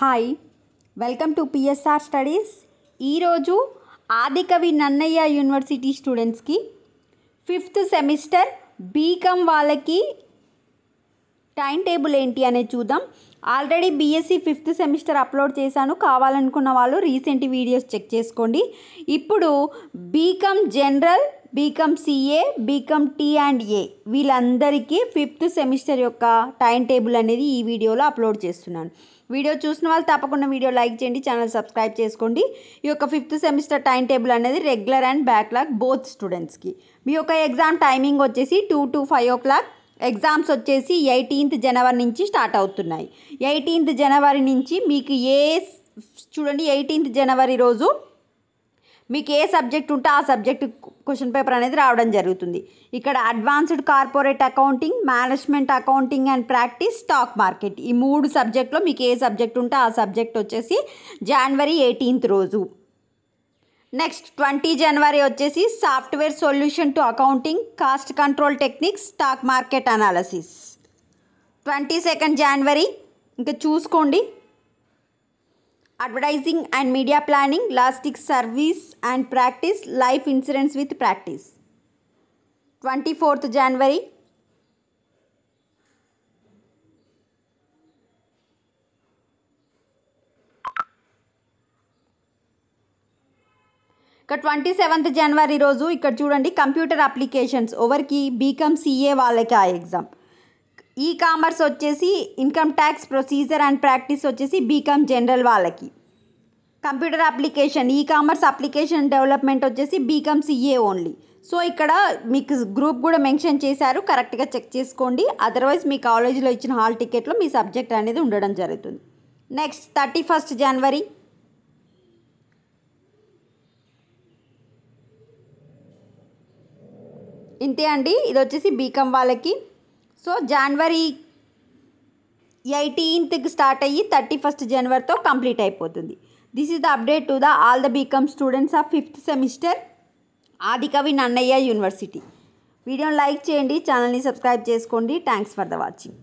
Hi welcome to PSR studies ఈరోజు Adikavi Nannaya university స్టూడెంట్స్కి fifth semester BCom వాళ్ళకి టైం టేబుల్ ఏంటి అనేది చూద్దాం already BSc e fifth semester upload చేశాను కావాలనుకున్న వాళ్ళు రీసెంట్ వీడియోస్ చెక్ చేసుకోండి ఇప్పుడు BCom general BCom CA BCom T and A వీళ్ళందరికీ ఫిఫ్త్ సెమిస్టర్ యొక్క టైం టేబుల్ అనేది ఈ వీడియోలో అప్లోడ్ చేస్తున్నాను వీడియో చూసిన వాళ్ళు తప్పకుండా వీడియో లైక్ చేయండి ఛానల్ సబ్స్క్రైబ్ చేసుకోండి ఈ యొక్క ఫిఫ్త్ సెమిస్టర్ టైం టేబుల్ అనేది రెగ్యులర్ అండ్ బ్యాక్లాగ్ బోత్ స్టూడెంట్స్కి మీ యొక్క ఎగ్జామ్ టైమింగ్ వచ్చేసి two to five o'clock exams వచ్చేసి ఎయిటీన్త్ జనవరి నుంచి స్టార్ట్ అవుతున్నాయి ఎయిటీన్త్ జనవరి నుంచి మీకు ఏ చూడండి ఎయిటీన్త్ జనవరి రోజు మీకు ఏ సబ్జెక్ట్ ఉంటే ఆ సబ్జెక్ట్ క్వశ్చన్ పేపర్ అనేది రావడం జరుగుతుంది ఇక్కడ advanced corporate accounting management accounting and practice stock market ఈ మూడు సబ్జెక్ట్లో మీకు ఏ సబ్జెక్ట్ ఉంటే ఆ సబ్జెక్ట్ వచ్చేసి జనవరి ఎయిటీన్త్ రోజు నెక్స్ట్ ట్వంటీ జనవరి వచ్చేసి software solution to accounting cost control techniques stock market analysis twenty second జనవరి ఇంకా చూసుకోండి advertising and media planning, lastic service and practice, life insurance with practice. 24th January इक ఇక सैवंत जनवरी रोजू इक चूँ कंप्यूटर अप्लीकेशन ओवर की बीकम सीए वाले का एग्जाम ఈ కామర్స్ వచ్చేసి income tax procedure and practice వచ్చేసి బీకామ్ జనరల్ వాళ్ళకి computer application e-commerce application development వచ్చేసి బీకామ్ సిఏ ఓన్లీ సో ఇక్కడ మీకు గ్రూప్ కూడా మెన్షన్ చేశారు కరెక్ట్గా చెక్ చేసుకోండి అదర్వైజ్ మీ కాలేజీలో ఇచ్చిన హాల్ టికెట్లో మీ సబ్జెక్ట్ అనేది ఉండడం జరుగుతుంది నెక్స్ట్ థర్టీ ఫస్ట్ జనవరి ఇంతే అండి ఇది వచ్చేసి బీకామ్ వాళ్ళకి సో జనవరి ఎయిటీన్త్కి స్టార్ట్ అయ్యి థర్టీ ఫస్ట్ జనవరితో కంప్లీట్ అయిపోతుంది this is the update to the all the BCom students of fifth semester Adikavi Nannaya university వీడియోని లైక్ చేయండి ఛానల్ని సబ్స్క్రైబ్ చేసుకోండి థ్యాంక్స్ ఫర్ ద వాచింగ్